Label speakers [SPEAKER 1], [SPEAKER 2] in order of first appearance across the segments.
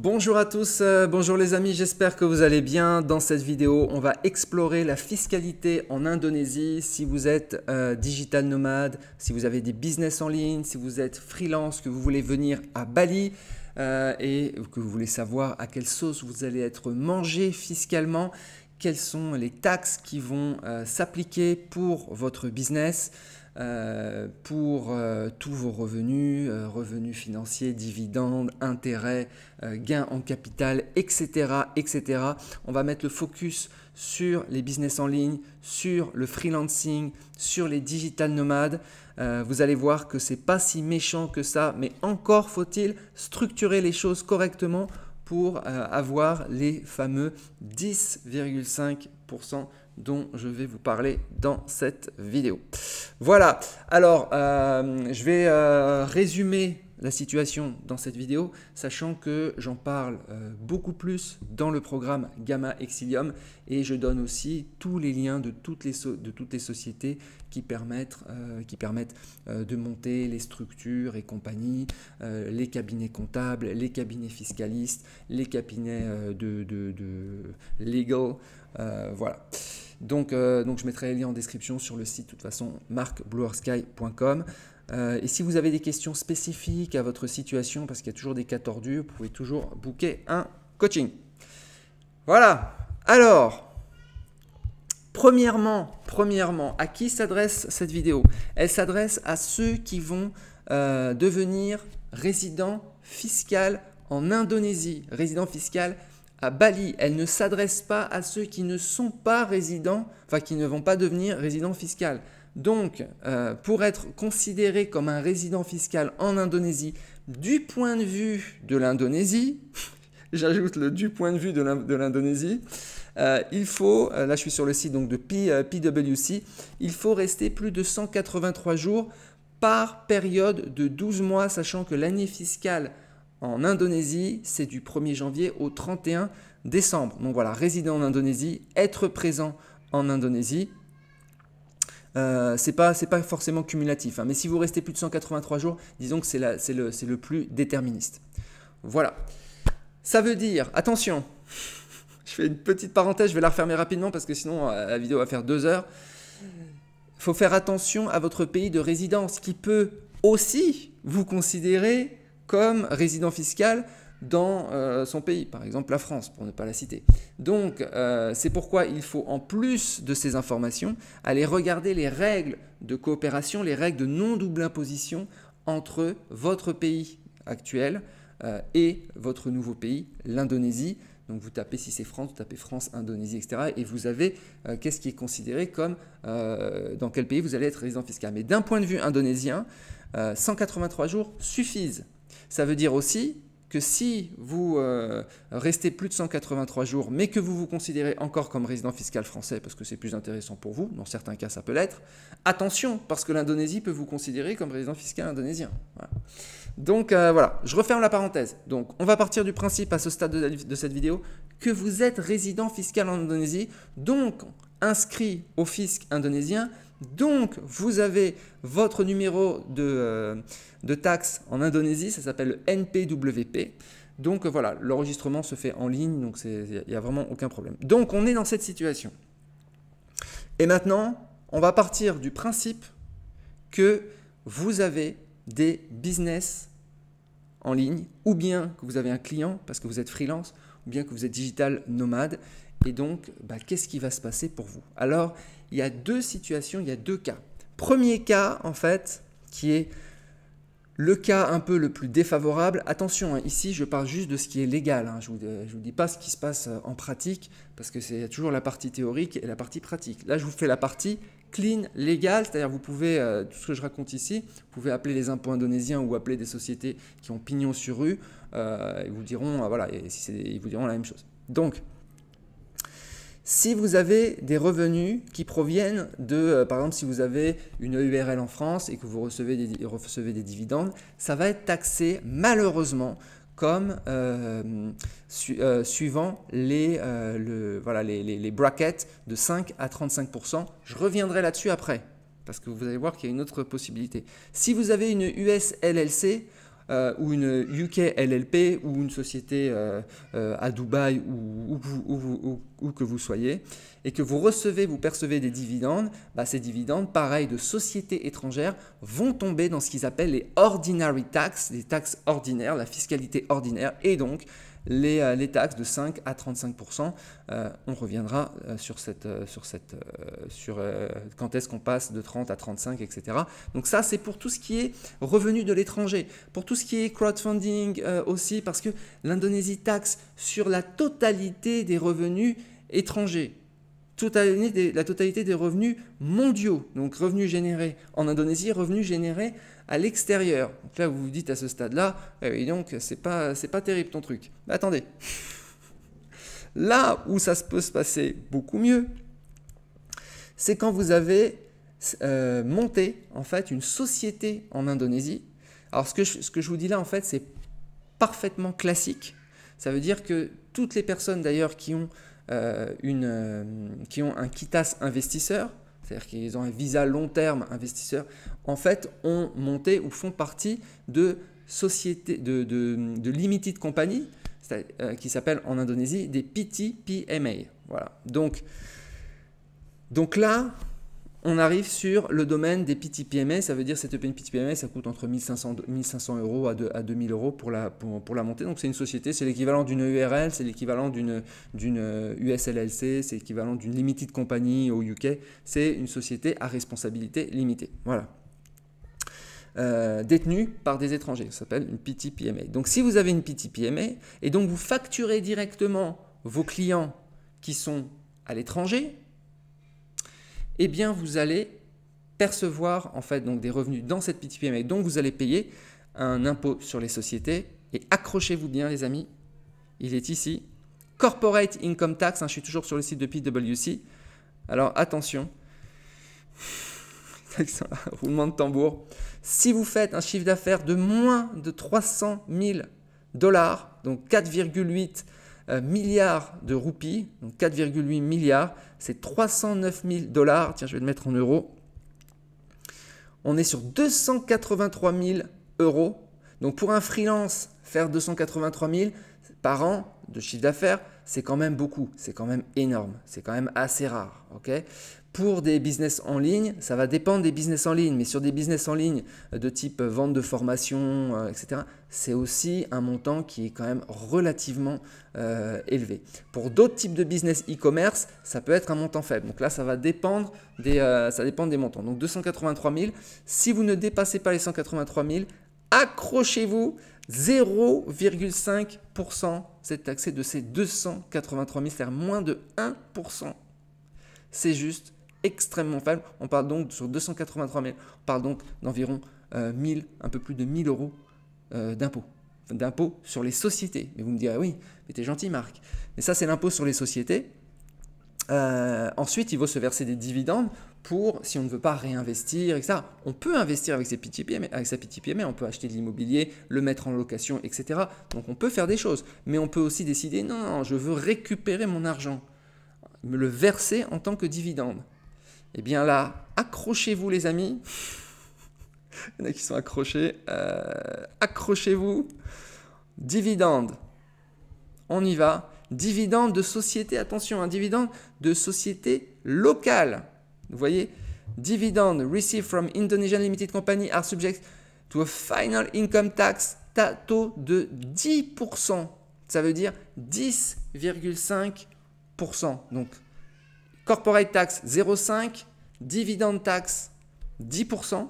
[SPEAKER 1] Bonjour à tous, euh, bonjour les amis, j'espère que vous allez bien. Dans cette vidéo, on va explorer la fiscalité en Indonésie. Si vous êtes euh, digital nomade, si vous avez des business en ligne, si vous êtes freelance, que vous voulez venir à Bali euh, et que vous voulez savoir à quelle sauce vous allez être mangé fiscalement, quelles sont les taxes qui vont s'appliquer pour votre business. Euh, pour euh, tous vos revenus, euh, revenus financiers, dividendes, intérêts, gains en capital, etc., etc. On va mettre le focus sur les business en ligne, sur le freelancing, sur les digital nomades. vous allez voir que c'est pas si méchant que ça, mais encore faut-il structurer les choses correctement pour avoir les fameux 10,5 dont je vais vous parler dans cette vidéo. Voilà, alors euh, je vais euh, résumer la situation dans cette vidéo, sachant que j'en parle euh, beaucoup plus dans le programme Gamma Exilium et je donne aussi tous les liens de toutes les, de toutes les sociétés qui permettent, euh, qui permettent euh, de monter les structures et compagnies, les cabinets comptables, les cabinets fiscalistes, les cabinets de, de, legal, voilà. Donc, donc je mettrai les liens en description sur le site, de toute façon, markbluersky.com. Euh, et si vous avez des questions spécifiques à votre situation, parce qu'il y a toujours des cas tordus, vous pouvez toujours booker un coaching. Voilà. Alors, premièrement, premièrement, à qui s'adresse cette vidéo Elle s'adresse à ceux qui vont euh, devenir résidents fiscaux en Indonésie, résidents fiscaux à Bali. Elle ne s'adresse pas à ceux qui ne sont pas résidents, enfin qui ne vont pas devenir résidents fiscaux. Donc, euh, pour être considéré comme un résident fiscal en Indonésie, du point de vue de l'Indonésie, j'ajoute le du point de vue de l'Indonésie, euh, il faut, euh, là je suis sur le site donc de PWC, il faut rester plus de 183 jours par période de 12 mois, sachant que l'année fiscale en Indonésie, c'est du 1er janvier au 31 décembre. Donc voilà, résident en Indonésie, être présent en Indonésie, euh, c'est pas, pas, forcément cumulatif, hein. mais si vous restez plus de 183 jours, disons que c'est le, le plus déterministe. Voilà. Ça veut dire, attention, je fais une petite parenthèse, je vais la refermer rapidement parce que sinon euh, la vidéo va faire deux heures. Faut faire attention à votre pays de résidence qui peut aussi vous considérer comme résident fiscal dans euh, son pays, par exemple la France, pour ne pas la citer. Donc, euh, c'est pourquoi il faut, en plus de ces informations, aller regarder les règles de coopération, les règles de non-double imposition entre votre pays actuel euh, et votre nouveau pays, l'Indonésie. Donc vous tapez si c'est France, vous tapez France, Indonésie, etc. Et vous avez qu'est-ce qui est considéré comme dans quel pays vous allez être résident fiscal. Mais d'un point de vue indonésien, 183 jours suffisent. Ça veut dire aussi que si vous euh, restez plus de 183 jours, mais que vous vous considérez encore comme résident fiscal français parce que c'est plus intéressant pour vous, dans certains cas ça peut l'être, attention, parce que l'Indonésie peut vous considérer comme résident fiscal indonésien. Donc euh, voilà, je referme la parenthèse. Donc on va partir du principe à ce stade de cette vidéo que vous êtes résident fiscal en Indonésie, donc inscrit au fisc indonésien, donc, vous avez votre numéro de, euh, taxe en Indonésie, ça s'appelle NPWP. Donc euh, voilà, l'enregistrement se fait en ligne, donc il n'y a vraiment aucun problème. Donc on est dans cette situation. Et maintenant, on va partir du principe que vous avez des business en ligne, ou bien que vous avez un client parce que vous êtes freelance, ou bien que vous êtes digital nomade, et donc, bah, qu'est-ce qui va se passer pour vous Alors, il y a deux situations, il y a deux cas. Premier cas, en fait, qui est le cas un peu le plus défavorable. Attention, hein, ici, je parle juste de ce qui est légal. Hein. Je ne euh, vous, dis pas ce qui se passe euh, en pratique, parce que c'est toujours la partie théorique et la partie pratique. Là, je vous fais la partie clean, légale. c'est-à-dire vous pouvez, euh, tout ce que je raconte ici, vous pouvez appeler les impôts indonésiens ou appeler des sociétés qui ont pignon sur rue, euh, ils vous diront, voilà, ils vous diront la même chose. Donc, si vous avez des revenus qui proviennent de, euh, par exemple, si vous avez une e URL en France et que vous recevez des, dividendes, ça va être taxé malheureusement comme euh, euh, suivant les, les, brackets de 5 à 35%. Je reviendrai là-dessus après, parce que vous allez voir qu'il y a une autre possibilité. Si vous avez une US LLC, euh, ou une UK LLP ou une société euh, euh, à Dubaï ou où, que vous soyez, et que vous recevez, vous percevez des dividendes, bah, ces dividendes, pareil, de sociétés étrangères, vont tomber dans ce qu'ils appellent les ordinary taxes, les taxes ordinaires, la fiscalité ordinaire, et donc euh, les, taxes de 5 à 35%. Euh, on reviendra euh, sur cette, sur cette, sur quand est-ce qu'on passe de 30 à 35, etc. Donc ça, c'est pour tout ce qui est revenu de l'étranger, pour tout ce qui est crowdfunding aussi, parce que l'Indonésie taxe sur la totalité des revenus étrangers la totalité des revenus mondiaux, donc revenus générés en Indonésie, revenus générés à l'extérieur. Donc là, vous vous dites à ce stade-là, eh oui, donc c'est pas, c'est pas terrible ton truc. Mais attendez, là où ça peut se passer beaucoup mieux, c'est quand vous avez euh, monté en fait une société en Indonésie. Alors ce que ce que je vous dis là, en fait, c'est parfaitement classique. Ça veut dire que toutes les personnes d'ailleurs qui ont euh, euh, qui ont un KITAS investisseur, c'est-à-dire qu'ils ont un visa long terme investisseur, en fait, ont monté ou font partie de sociétés, de, limited companies, euh, qui s'appellent en Indonésie des PTPMA. Voilà. Donc, donc là, on arrive sur le domaine des PTPMA. ça veut dire cette e PTPMA, ça coûte entre 1500, 1500 euros à, 2, à 2000 euros pour la, pour, la montée. Donc c'est une société, c'est l'équivalent d'une URL, e c'est l'équivalent d'une USLLC, euh, c'est l'équivalent d'une limited company au UK. C'est une société à responsabilité limitée. Voilà. Euh, détenue par des étrangers, ça s'appelle une PTPMA. Donc si vous avez une PTPMA et donc vous facturez directement vos clients qui sont à l'étranger, eh bien vous allez percevoir en fait donc des revenus dans cette et donc vous allez payer un impôt sur les sociétés et accrochez-vous bien les amis, il est ici. Corporate Income Tax, hein, je suis toujours sur le site de PwC. Alors attention, roulement de tambour. Si vous faites un chiffre d'affaires de moins de 300 000 dollars, donc 4,8 euh, milliards de roupies, donc 4,8 milliards, c'est 309 000 dollars, tiens je vais le mettre en euros, on est sur 283 000 euros. Donc pour un freelance, faire 283 000 par an de chiffre d'affaires, c'est quand même beaucoup, c'est quand même énorme, c'est quand même assez rare. ok pour des business en ligne, ça va dépendre des business en ligne, mais sur des business en ligne euh, de type euh, vente de formation, euh, etc., c'est aussi un montant qui est quand même relativement élevé. Pour d'autres types de business e-commerce, ça peut être un montant faible. Donc là, ça va dépendre des, ça dépend des montants. Donc 283 000, si vous ne dépassez pas les 183 000, accrochez-vous, 0,5% c'est taxé de ces 283 000, c'est-à-dire moins de 1%. C'est juste extrêmement faible. On parle donc sur 283 000, on parle donc d'environ 1 euh, 1000, un peu plus de 1000 euros euh, d'impôts, d'impôts sur les sociétés. Mais vous me direz, oui, mais t'es gentil Marc. Mais ça, c'est l'impôt sur les sociétés. Euh, ensuite, il vaut se verser des dividendes pour, si on ne veut pas réinvestir, etc. On peut investir avec, ses mais, avec sa petite mais on peut acheter de l'immobilier, le mettre en location, etc. Donc on peut faire des choses. Mais on peut aussi décider, non, non je veux récupérer mon argent, me le verser en tant que dividende. Eh bien là, accrochez-vous les amis. Il y en a qui sont accrochés. Euh, accrochez-vous. Dividende. On y va. Dividende de société, attention, un hein, dividende de société locale. Vous voyez Dividend received from Indonesian Limited Company are subject to a final income tax taux de 10%. Ça veut dire 10,5%. Donc Corporate tax 0,5, dividende tax 10%,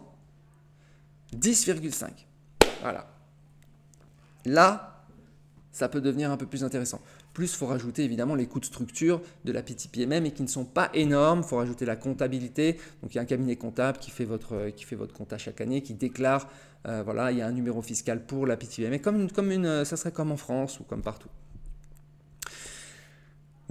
[SPEAKER 1] 10,5. Voilà. Là, ça peut devenir un peu plus intéressant. Plus, il faut rajouter évidemment les coûts de structure de la PTPMM et qui ne sont pas énormes. Il faut rajouter la comptabilité. Donc, il y a un cabinet comptable qui fait votre, euh, qui fait votre compta chaque année, qui déclare. Euh, voilà, il y a un numéro fiscal pour la PTPMM. Comme, comme une, euh, ça serait comme en France ou comme partout.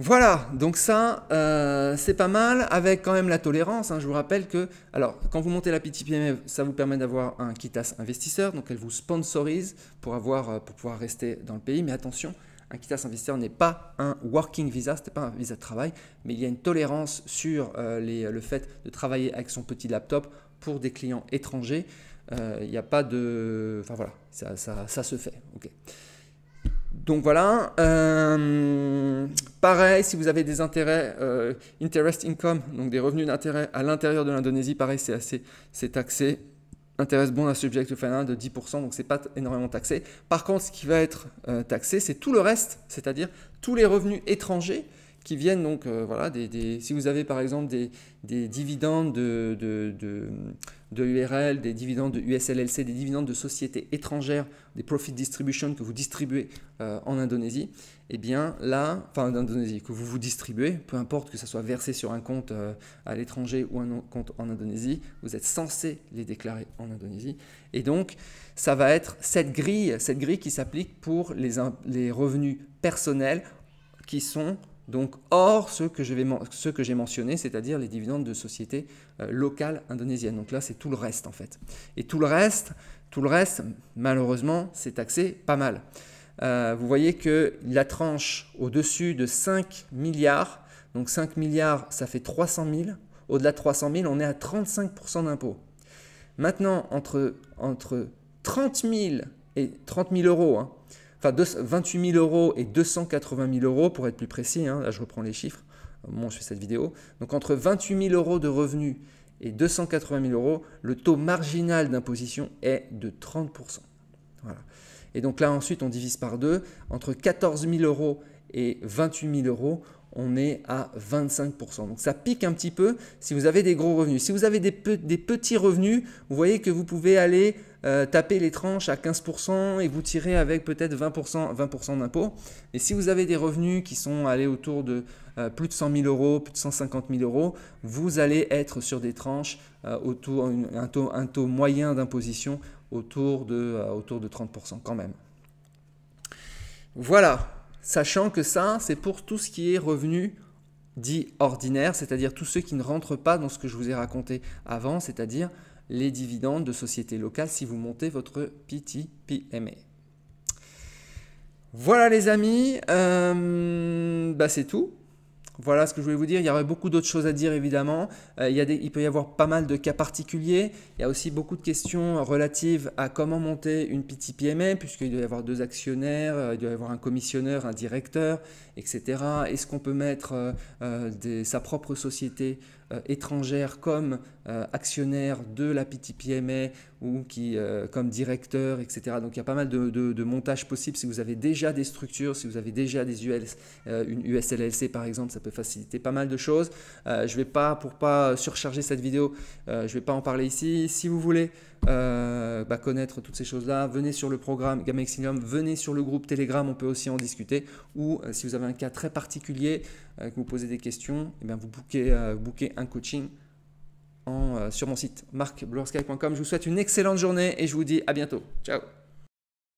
[SPEAKER 1] Voilà, donc ça, euh, c'est pas mal, avec quand même la tolérance. Hein. Je vous rappelle que, alors, quand vous montez la PTPM, e, ça vous permet d'avoir un Kitas investisseur, donc elle vous sponsorise pour, avoir, euh, pour pouvoir rester dans le pays. Mais attention, un Kitas investisseur n'est pas un working visa, ce n'est pas un visa de travail, mais il y a une tolérance sur euh, le fait de travailler avec son petit laptop pour des clients étrangers. Il n'y a pas de... Enfin voilà, ça, ça se fait. ok. Donc voilà. Euh, pareil, si vous avez des intérêts, euh, interest income, donc des revenus d'intérêt à l'intérieur de l'Indonésie, pareil, c'est assez, c'est taxé. Interest bond à subject final de 10%, donc c'est pas énormément taxé. Par contre, ce qui va être euh, taxé, c'est tout le reste, c'est-à-dire tous les revenus étrangers qui viennent donc, euh, voilà, si vous avez par exemple des, dividendes de, de, de, URL, des dividendes de USLLC, des dividendes de sociétés étrangères, des profit distribution que vous distribuez euh, en Indonésie, et eh bien là, enfin en Indonésie, que vous vous distribuez, peu importe que ça soit versé sur un compte euh, à l'étranger ou un compte en Indonésie, vous êtes censé les déclarer en Indonésie. Et donc, ça va être cette grille, cette grille qui s'applique pour les, les revenus personnels qui sont donc hors ce que j'ai mentionné, c'est-à-dire les dividendes de sociétés euh, locales indonésiennes. Donc là, c'est tout le reste en fait. Et tout le reste, tout le reste, malheureusement, c'est taxé pas mal. Euh, vous voyez que la tranche au-dessus de 5 milliards, donc 5 milliards, ça fait 300 000. Au-delà de 300 000, on est à 35% d'impôt. Maintenant, entre, entre 30 000 et 30 000 euros, hein, enfin 28 000 euros et 280 000 euros pour être plus précis, hein. là je reprends les chiffres, où je fais cette vidéo, donc entre 28 000 euros de revenus et 280 000 euros, le taux marginal d'imposition est de 30%. Voilà. Et donc là ensuite on divise par deux, entre 14 000 euros et 28 000 euros, on est à 25%. Donc ça pique un petit peu si vous avez des gros revenus. Si vous avez des petits revenus, vous voyez que vous pouvez aller euh, tapez les tranches à 15% et vous tirez avec peut-être 20%, 20 d'impôts. Et si vous avez des revenus qui sont allés autour de euh, plus de 100 000 euros, plus de 150 000 euros, vous allez être sur des tranches euh, autour, un, taux, moyen d'imposition autour, de, autour de 30% quand même. Voilà, sachant que ça, c'est pour tout ce qui est revenu dit ordinaire, c'est-à-dire tous ceux qui ne rentrent pas dans ce que je vous ai raconté avant, c'est-à-dire les dividendes de sociétés locales si vous montez votre PTPMA. Voilà les amis, euh, bah, c'est tout. Voilà ce que je voulais vous dire. Il y aurait beaucoup d'autres choses à dire évidemment. Euh, il, y des, il, peut y avoir pas mal de cas particuliers. Il y a aussi beaucoup de questions relatives à comment monter une PTPMA, puisqu'il doit y avoir deux actionnaires, euh, il doit y avoir un commissionneur, un directeur, etc. Est-ce qu'on peut mettre sa propre société euh, étrangères comme euh, actionnaires de la PTPMA ou qui, euh, comme directeur, etc. Donc il y a pas mal de, de, montages possibles. Si vous avez déjà des structures, si vous avez déjà des ULS, une USLLC par exemple, ça peut faciliter pas mal de choses. je vais pas, pour pas surcharger cette vidéo, je vais pas en parler ici. Si vous voulez euh, bah, connaître toutes ces choses-là. Venez sur le programme Gamma venez sur le groupe Telegram, on peut aussi en discuter. Ou euh, si vous avez un cas très particulier, euh, que vous posez des questions, et eh bien vous bouquez un coaching sur mon site marcblancsky.com. Je vous souhaite une excellente journée et je vous dis à bientôt. Ciao